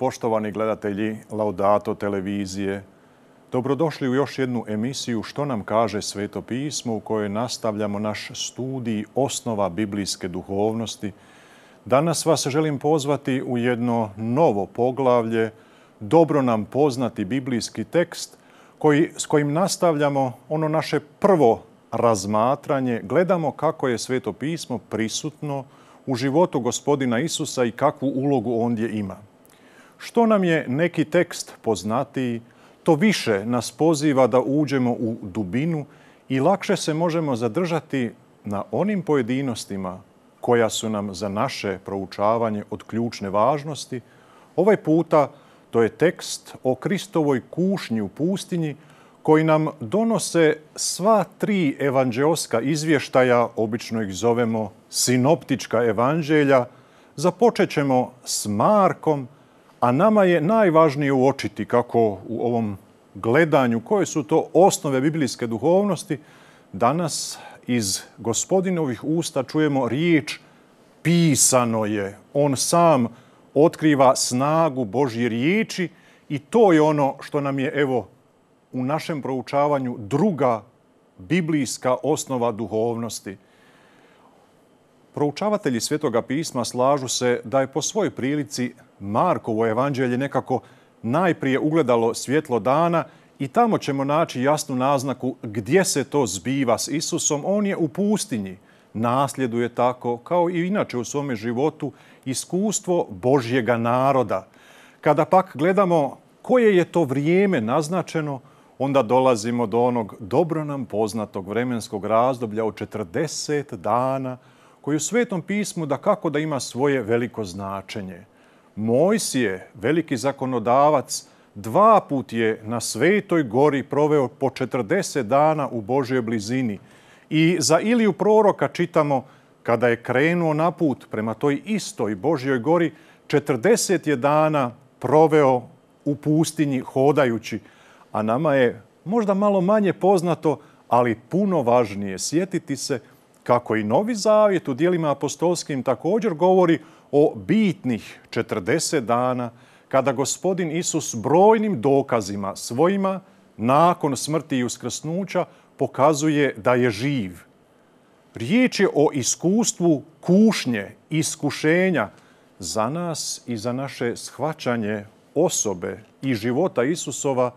Poštovani gledatelji Laudato televizije, dobrodošli u još jednu emisiju Što nam kaže Sveto pismo u kojoj nastavljamo naš studij osnova biblijske duhovnosti. Danas vas želim pozvati u jedno novo poglavlje, dobro nam poznati biblijski tekst koji, s kojim nastavljamo ono naše prvo razmatranje. Gledamo kako je Sveto pismo prisutno u životu gospodina Isusa i kakvu ulogu ondje ima. Što nam je neki tekst poznatiji, to više nas poziva da uđemo u dubinu i lakše se možemo zadržati na onim pojedinostima koja su nam za naše proučavanje od ključne važnosti. Ovaj puta to je tekst o Kristovoj kušnji u pustinji koji nam donose sva tri evanđeoska izvještaja, obično ih zovemo sinoptička evanđelja. Započet ćemo s Markom, a nama je najvažnije uočiti kako u ovom gledanju koje su to osnove biblijske duhovnosti danas iz gospodinovih usta čujemo riječ pisano je. On sam otkriva snagu Božje riječi i to je ono što nam je evo u našem proučavanju druga biblijska osnova duhovnosti. Proučavatelji Svjetoga pisma slažu se da je po svojoj prilici Markovo evanđelje nekako najprije ugledalo svjetlo dana i tamo ćemo naći jasnu naznaku gdje se to zbiva s Isusom. On je u pustinji, nasljeduje tako kao i inače u svome životu iskustvo Božjega naroda. Kada pak gledamo koje je to vrijeme naznačeno, onda dolazimo do onog dobro nam poznatog vremenskog razdoblja od 40 dana koji u Svetom pismu da kako da ima svoje veliko značenje. Mojsije, veliki zakonodavac, dva put je na Svetoj gori proveo po 40 dana u Božjoj blizini. I za Iliju proroka čitamo kada je krenuo na put prema toj istoj Božjoj gori, 40 je dana proveo u pustinji hodajući. A nama je možda malo manje poznato, ali puno važnije sjetiti se kako i Novi Zavjet u dijelima apostolskim također govori o bitnih 40 dana kada gospodin Isus brojnim dokazima svojima nakon smrti i uskrsnuća pokazuje da je živ. Riječ je o iskustvu kušnje, iskušenja za nas i za naše shvaćanje osobe i života Isusova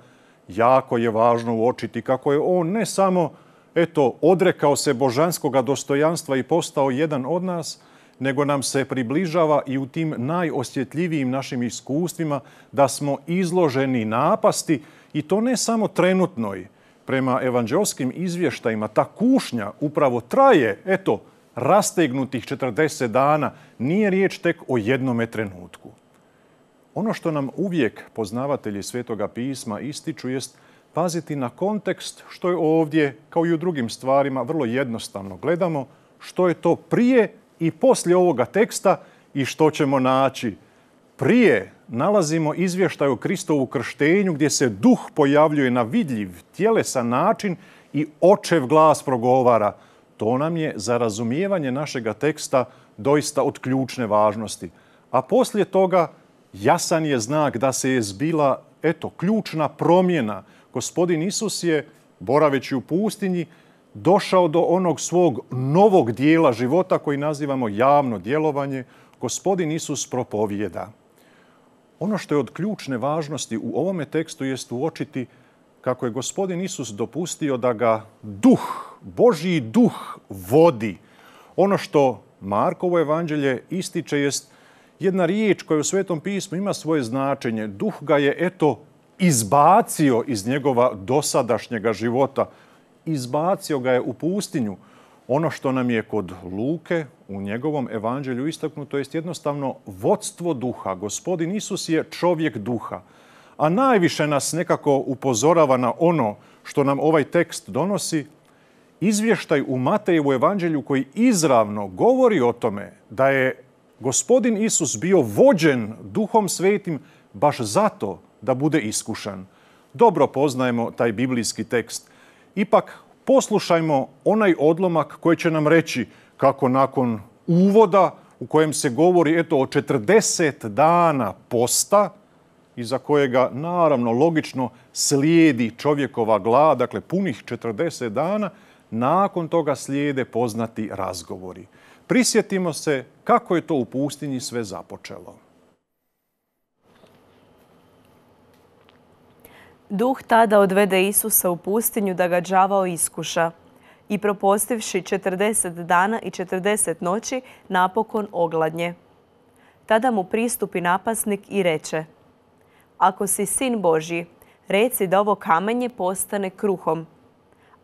jako je važno uočiti kako je on ne samo eto, odrekao se božanskoga dostojanstva i postao jedan od nas, nego nam se približava i u tim najosjetljivijim našim iskustvima da smo izloženi napasti i to ne samo trenutnoj. Prema evanđelskim izvještajima ta kušnja upravo traje, eto, rastegnutih 40 dana. Nije riječ tek o jednome trenutku. Ono što nam uvijek poznavatelji Svetoga pisma ističu jest paziti na kontekst što je ovdje, kao i u drugim stvarima, vrlo jednostavno gledamo što je to prije i poslije ovoga teksta i što ćemo naći. Prije nalazimo izvještaj o Kristovu krštenju gdje se duh pojavljuje na vidljiv, tjelesan način i očev glas progovara. To nam je za razumijevanje našega teksta doista od ključne važnosti. A poslije toga jasan je znak da se je zbila eto, ključna promjena gospodin Isus je, boraveći u pustinji, došao do onog svog novog dijela života koji nazivamo javno djelovanje, gospodin Isus propovijeda. Ono što je od ključne važnosti u ovome tekstu jest uočiti kako je gospodin Isus dopustio da ga duh, Božji duh vodi. Ono što Markovo evanđelje ističe jest jedna riječ koja u Svetom pismu ima svoje značenje. Duh ga je eto izbacio iz njegova dosadašnjega života. Izbacio ga je u pustinju. Ono što nam je kod Luke u njegovom evanđelju istaknuto jest jednostavno vodstvo duha. Gospodin Isus je čovjek duha. A najviše nas nekako upozorava na ono što nam ovaj tekst donosi, izvještaj u Matejevu evanđelju koji izravno govori o tome da je gospodin Isus bio vođen duhom svetim baš zato da bude iskušan. Dobro poznajemo taj biblijski tekst. Ipak poslušajmo onaj odlomak koji će nam reći kako nakon uvoda u kojem se govori eto, o 40 dana posta, iza kojega naravno logično slijedi čovjekova glada, dakle punih 40 dana, nakon toga slijede poznati razgovori. Prisjetimo se kako je to u pustinji sve započelo. Duh tada odvede Isusa u pustinju da ga džavao iskuša i propostivši 40 dana i 40 noći napokon ogladnje. Tada mu pristupi napasnik i reče Ako si sin Božji, reci da ovo kamenje postane kruhom.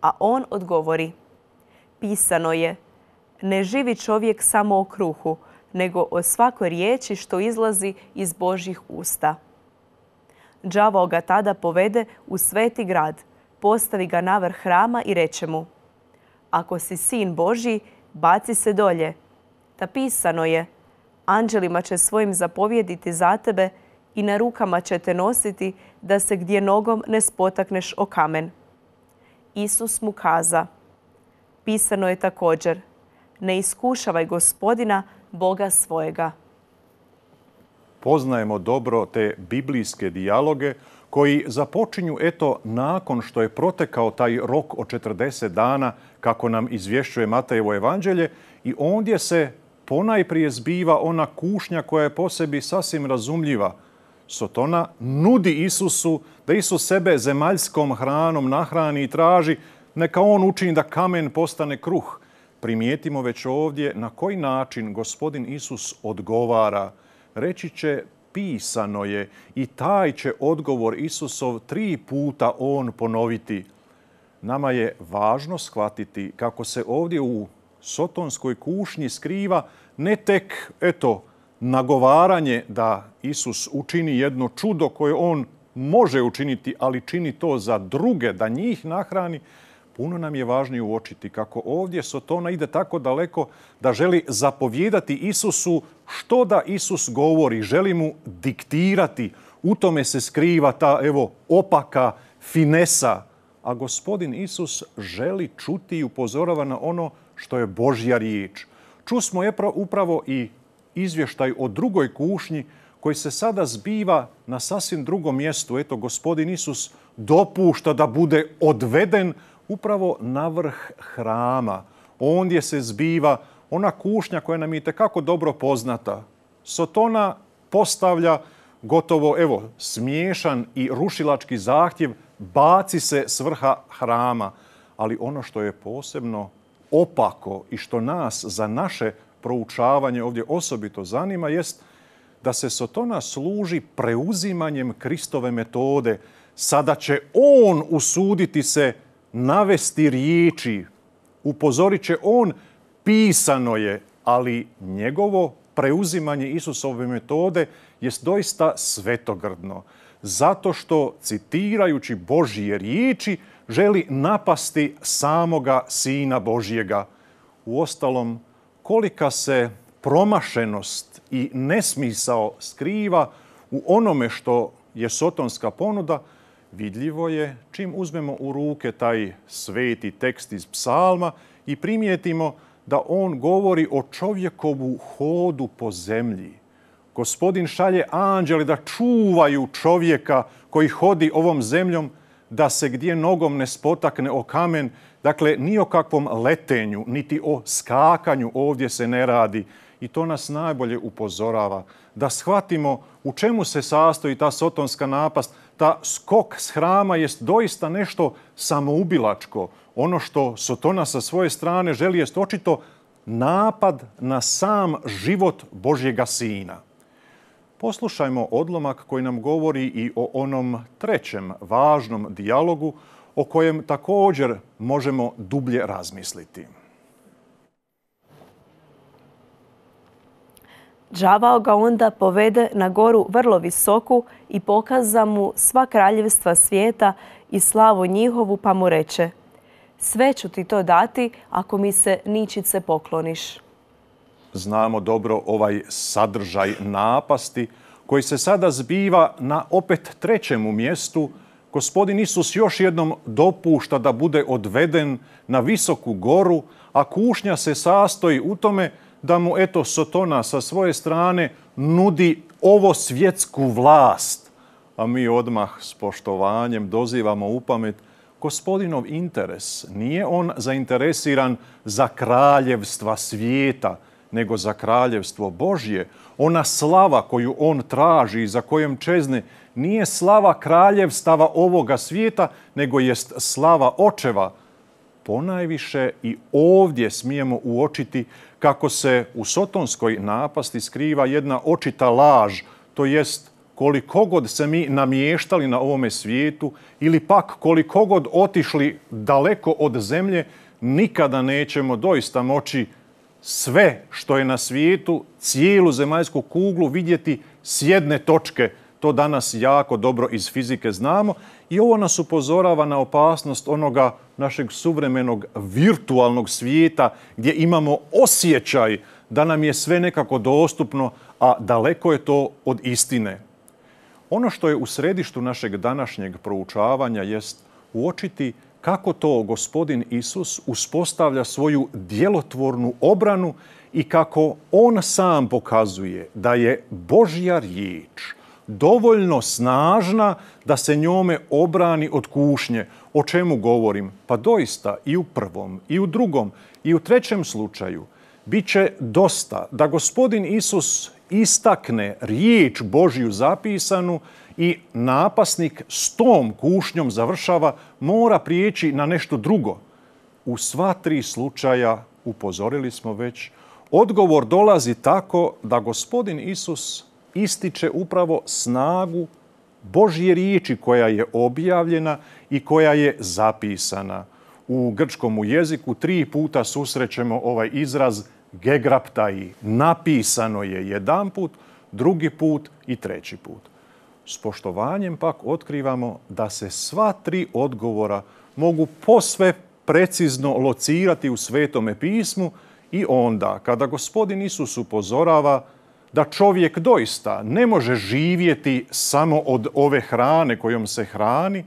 A on odgovori Pisano je, ne živi čovjek samo o kruhu, nego o svakoj riječi što izlazi iz Božjih usta. Đavo ga tada povede u sveti grad, postavi ga na vrh hrama i reče mu Ako si sin Boži, baci se dolje. Ta pisano je, anđelima će svojim zapovjediti za tebe i na rukama će te nositi da se gdje nogom ne spotakneš o kamen. Isus mu kaza, pisano je također, ne iskušavaj gospodina, Boga svojega poznajemo dobro te biblijske dijaloge koji započinju eto nakon što je protekao taj rok od 40 dana kako nam izvješćuje Matejevo evanđelje i ondje se ponajprije zbiva ona kušnja koja je po sebi sasvim razumljiva. Sotona nudi Isusu da Isus sebe zemaljskom hranom nahrani i traži neka on učini da kamen postane kruh. Primijetimo već ovdje na koji način gospodin Isus odgovara reći će pisano je i taj će odgovor Isusov tri puta on ponoviti. Nama je važno shvatiti kako se ovdje u sotonskoj kušnji skriva ne tek, eto, nagovaranje da Isus učini jedno čudo koje on može učiniti, ali čini to za druge, da njih nahrani, puno nam je važnije uočiti kako ovdje Sotona ide tako daleko da želi zapovjedati Isusu što da Isus govori, želi mu diktirati. U tome se skriva ta evo opaka finesa, a gospodin Isus želi čuti i upozorava na ono što je Božja riječ. Čusmo je upravo i izvještaj o drugoj kušnji koji se sada zbiva na sasvim drugom mjestu. Eto, gospodin Isus dopušta da bude odveden upravo na vrh hrama. Ondje se zbiva ona kušnja koja nam je itekako dobro poznata. Sotona postavlja gotovo evo, smiješan i rušilački zahtjev baci se s vrha hrama. Ali ono što je posebno opako i što nas za naše proučavanje ovdje osobito zanima jest da se Sotona služi preuzimanjem Kristove metode. Sada će on usuditi se navesti riječi, upozorit će on, pisano je, ali njegovo preuzimanje Isusove metode je doista svetogrdno. Zato što, citirajući Božije riječi, želi napasti samoga Sina Božjega. Uostalom, kolika se promašenost i nesmisao skriva u onome što je sotonska ponuda, vidljivo je čim uzmemo u ruke taj sveti tekst iz psalma i primijetimo da on govori o čovjekovu hodu po zemlji. Gospodin šalje anđele da čuvaju čovjeka koji hodi ovom zemljom da se gdje nogom ne spotakne o kamen. Dakle, ni o kakvom letenju, niti o skakanju ovdje se ne radi, i to nas najbolje upozorava. Da shvatimo u čemu se sastoji ta sotonska napast, ta skok s hrama jest doista nešto samoubilačko. Ono što Sotona sa svoje strane želi jest očito napad na sam život Božjega sina. Poslušajmo odlomak koji nam govori i o onom trećem važnom dijalogu o kojem također možemo dublje razmisliti. Džavao ga onda povede na goru vrlo visoku i pokaza mu sva kraljevstva svijeta i slavu njihovu pa mu reče Sve ću ti to dati ako mi se ničice pokloniš. Znamo dobro ovaj sadržaj napasti koji se sada zbiva na opet trećemu mjestu. Gospodin Isus još jednom dopušta da bude odveden na visoku goru, a kušnja se sastoji u tome da mu eto Sotona sa svoje strane nudi ovo svjetsku vlast. A mi odmah s poštovanjem dozivamo u pamet gospodinov interes. Nije on zainteresiran za kraljevstva svijeta, nego za kraljevstvo Božje. Ona slava koju on traži i za kojom čezne nije slava kraljevstava ovoga svijeta, nego jest slava očeva, ponajviše i ovdje smijemo uočiti kako se u sotonskoj napasti skriva jedna očita laž, to jest koliko god se mi namještali na ovome svijetu ili pak koliko god otišli daleko od zemlje, nikada nećemo doista moći sve što je na svijetu, cijelu zemaljsku kuglu vidjeti s jedne točke to danas jako dobro iz fizike znamo i ovo nas upozorava na opasnost onoga našeg suvremenog virtualnog svijeta gdje imamo osjećaj da nam je sve nekako dostupno, a daleko je to od istine. Ono što je u središtu našeg današnjeg proučavanja jest uočiti kako to gospodin Isus uspostavlja svoju djelotvornu obranu i kako on sam pokazuje da je Božja riječ dovoljno snažna da se njome obrani od kušnje. O čemu govorim? Pa doista i u prvom, i u drugom, i u trećem slučaju bit će dosta da gospodin Isus istakne riječ Božju zapisanu i napasnik s tom kušnjom završava, mora prijeći na nešto drugo. U sva tri slučaja, upozorili smo već, odgovor dolazi tako da gospodin Isus ističe upravo snagu Božje riječi koja je objavljena i koja je zapisana. U grčkom jeziku tri puta susrećemo ovaj izraz gegraptai. Napisano je jedan put, drugi put i treći put. S poštovanjem pak otkrivamo da se sva tri odgovora mogu posve precizno locirati u Svetome pismu i onda kada gospodin Isus upozorava da čovjek doista ne može živjeti samo od ove hrane kojom se hrani,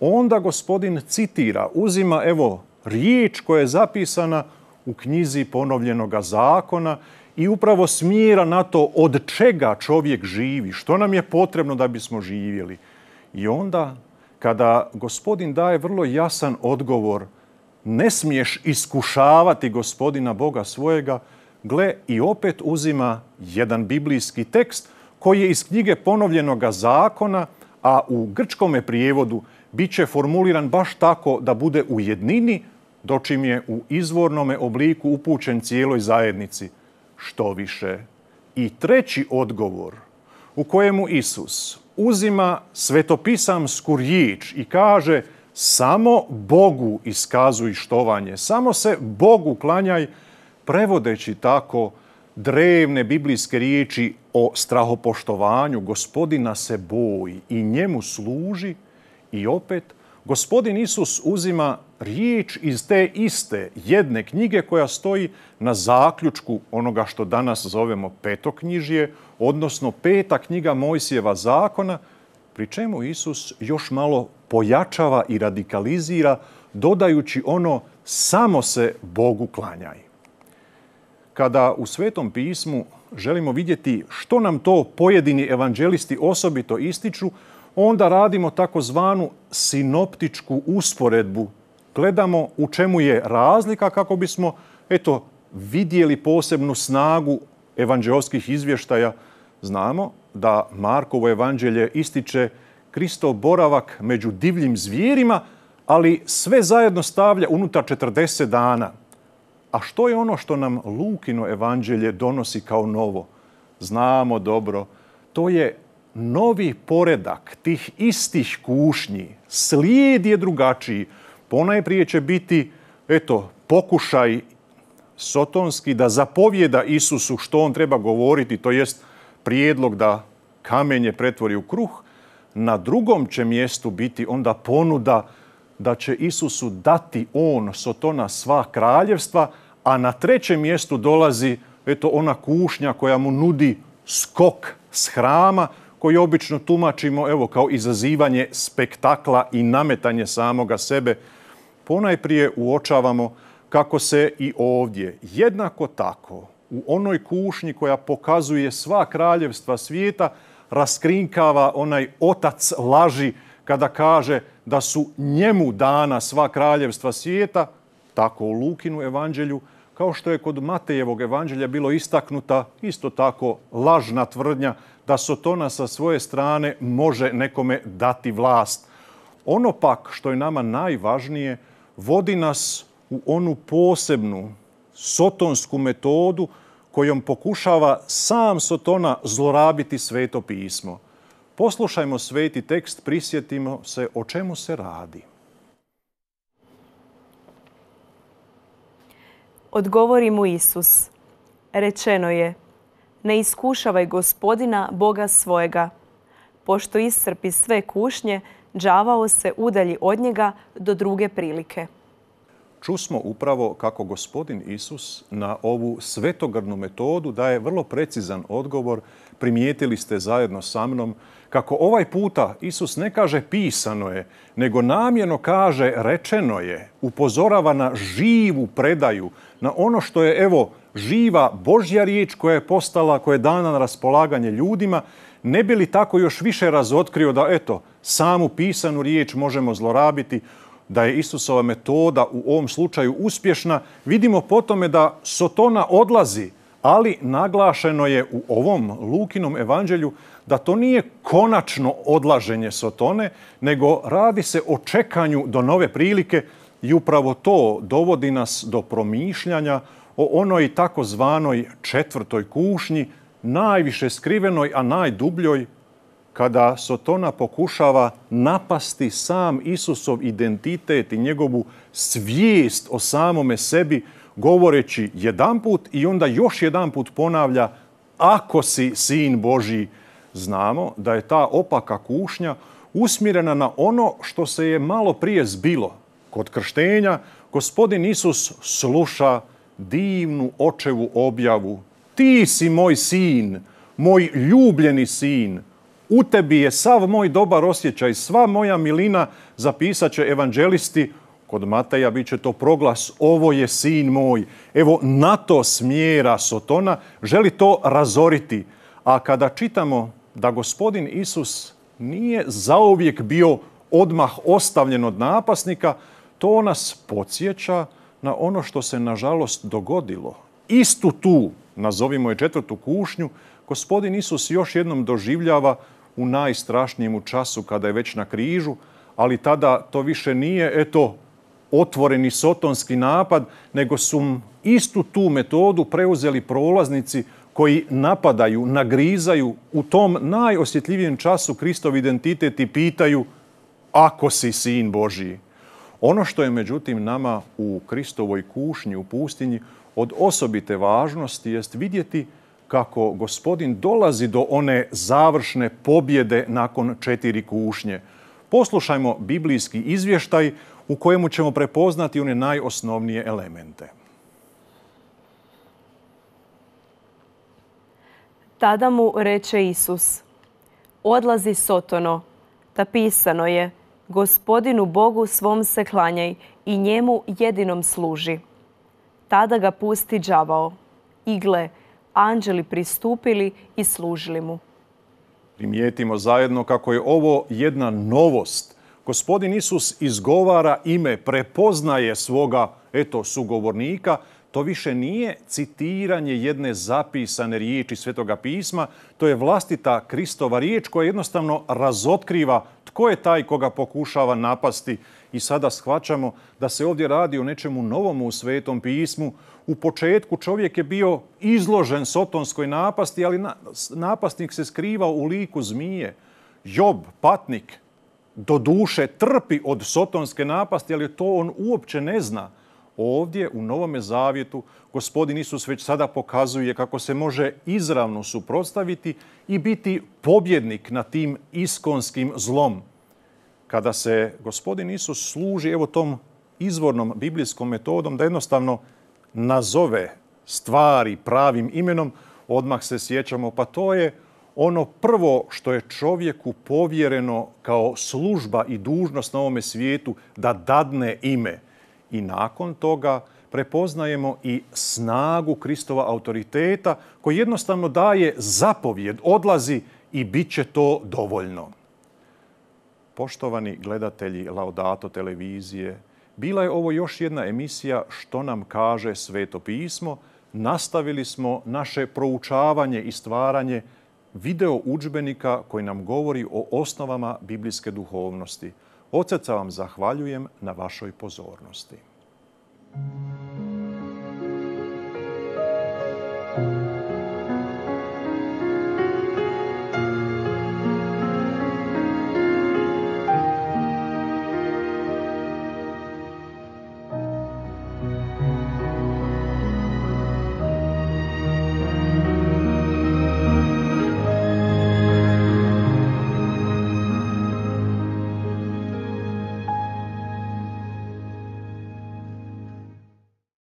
onda gospodin citira, uzima evo riječ koja je zapisana u knjizi ponovljenoga zakona i upravo smjera na to od čega čovjek živi, što nam je potrebno da bismo živjeli. I onda kada gospodin daje vrlo jasan odgovor ne smiješ iskušavati gospodina Boga svojega, gle i opet uzima jedan biblijski tekst koji je iz knjige ponovljenoga zakona, a u grčkome prijevodu bit će formuliran baš tako da bude u jednini, dočim je u izvornome obliku upućen cijeloj zajednici. Što više. I treći odgovor u kojemu Isus uzima svetopisamsku riječ i kaže samo Bogu iskazuj štovanje, samo se Bogu klanjaj, prevodeći tako drevne biblijske riječi o strahopoštovanju, gospodina se boji i njemu služi i opet gospodin Isus uzima riječ iz te iste jedne knjige koja stoji na zaključku onoga što danas zovemo petoknjižje, odnosno peta knjiga Mojsijeva zakona, pri čemu Isus još malo pojačava i radikalizira dodajući ono samo se Bogu klanjaj kada u Svetom pismu želimo vidjeti što nam to pojedini evanđelisti osobito ističu, onda radimo takozvanu sinoptičku usporedbu. Gledamo u čemu je razlika kako bismo eto, vidjeli posebnu snagu evanđelskih izvještaja. Znamo da Markovo evanđelje ističe Kristo boravak među divljim zvijerima, ali sve zajedno stavlja unutar 40 dana. A što je ono što nam Lukino evanđelje donosi kao novo? Znamo dobro, to je novi poredak tih istih kušnji. Slijed je drugačiji. Ponajprije će biti, eto, pokušaj sotonski da zapovjeda Isusu što on treba govoriti, to jest prijedlog da kamenje pretvori u kruh. Na drugom će mjestu biti onda ponuda da će Isusu dati on sotona sva kraljevstva, a na trećem mjestu dolazi eto, ona kušnja koja mu nudi skok s hrama, koji obično tumačimo evo, kao izazivanje spektakla i nametanje samoga sebe. Ponajprije uočavamo kako se i ovdje jednako tako u onoj kušnji koja pokazuje sva kraljevstva svijeta raskrinkava onaj otac laži kada kaže da su njemu dana sva kraljevstva svijeta, tako u Lukinu evanđelju, kao što je kod Matejevog evanđelja bilo istaknuta isto tako lažna tvrdnja da Sotona sa svoje strane može nekome dati vlast. Ono pak što je nama najvažnije vodi nas u onu posebnu sotonsku metodu kojom pokušava sam Sotona zlorabiti sveto pismo. Poslušajmo sveti tekst, prisjetimo se o čemu se radi. Odgovori mu Isus. Rečeno je, ne iskušavaj gospodina, Boga svojega. Pošto iscrpi sve kušnje, đavao se udalji od njega do druge prilike čusmo upravo kako gospodin Isus na ovu svetogrnu metodu daje vrlo precizan odgovor. Primijetili ste zajedno sa mnom kako ovaj puta Isus ne kaže pisano je, nego namjerno kaže rečeno je, upozorava na živu predaju, na ono što je evo živa Božja riječ koja je postala, koja je dana na raspolaganje ljudima, ne bi li tako još više razotkrio da eto, samu pisanu riječ možemo zlorabiti, da je Isusova metoda u ovom slučaju uspješna, vidimo po tome da Sotona odlazi, ali naglašeno je u ovom Lukinom evanđelju da to nije konačno odlaženje Sotone, nego radi se o čekanju do nove prilike i upravo to dovodi nas do promišljanja o onoj takozvanoj četvrtoj kušnji, najviše skrivenoj, a najdubljoj kada Sotona pokušava napasti sam Isusov identitet i njegovu svijest o samome sebi, govoreći jedanput i onda još jedanput ponavlja ako si sin Boži. znamo da je ta opaka kušnja usmjerena na ono što se je malo prije zbilo. Kod krštenja gospodin Isus sluša divnu očevu objavu. Ti si moj sin, moj ljubljeni sin, u tebi je sav moj dobar osjećaj, sva moja milina, zapisat će evanđelisti, kod Mateja bit će to proglas, ovo je sin moj. Evo, na to smjera Sotona, želi to razoriti. A kada čitamo da gospodin Isus nije zauvijek bio odmah ostavljen od napasnika, to nas podsjeća na ono što se nažalost dogodilo. Istu tu, nazovimo je četvrtu kušnju, gospodin Isus još jednom doživljava u najstrašnijem času kada je već na križu, ali tada to više nije, eto, otvoreni sotonski napad, nego su istu tu metodu preuzeli prolaznici koji napadaju, nagrizaju u tom najosjetljivijem času Kristov identitet i pitaju ako si sin Božiji. Ono što je međutim nama u Kristovoj kušnji, u pustinji, od osobite važnosti jest vidjeti kako gospodin dolazi do one završne pobjede nakon četiri kušnje. Poslušajmo biblijski izvještaj u kojemu ćemo prepoznati one najosnovnije elemente. Tada mu reče Isus, odlazi Sotono, pisano je, gospodinu Bogu svom se klanjaj i njemu jedinom služi. Tada ga pusti đavao. Igle, anđeli pristupili i služili mu. Primijetimo zajedno kako je ovo jedna novost. Gospodin Isus izgovara ime, prepoznaje svoga eto sugovornika. To više nije citiranje jedne zapisane riječi Svetoga pisma, to je vlastita Kristova riječ koja jednostavno razotkriva tko je taj koga pokušava napasti i sada shvaćamo da se ovdje radi o nečemu novom u Svetom pismu. U početku čovjek je bio izložen sotonskoj napasti, ali napastnik se skrivao u liku zmije. Job, patnik, do duše trpi od sotonske napasti, ali to on uopće ne zna. Ovdje u Novome Zavjetu gospodin Isus već sada pokazuje kako se može izravno suprotstaviti i biti pobjednik na tim iskonskim zlom. Kada se gospodin Isus služi evo tom izvornom biblijskom metodom da jednostavno nazove stvari pravim imenom, odmah se sjećamo pa to je ono prvo što je čovjeku povjereno kao služba i dužnost na ovome svijetu da dadne ime i nakon toga prepoznajemo i snagu Kristova autoriteta koji jednostavno daje zapovjed, odlazi i bit će to dovoljno. Poštovani gledatelji Laudato televizije, bila je ovo još jedna emisija Što nam kaže Sveto pismo. Nastavili smo naše proučavanje i stvaranje video učbenika koji nam govori o osnovama biblijske duhovnosti. Od vam zahvaljujem na vašoj pozornosti.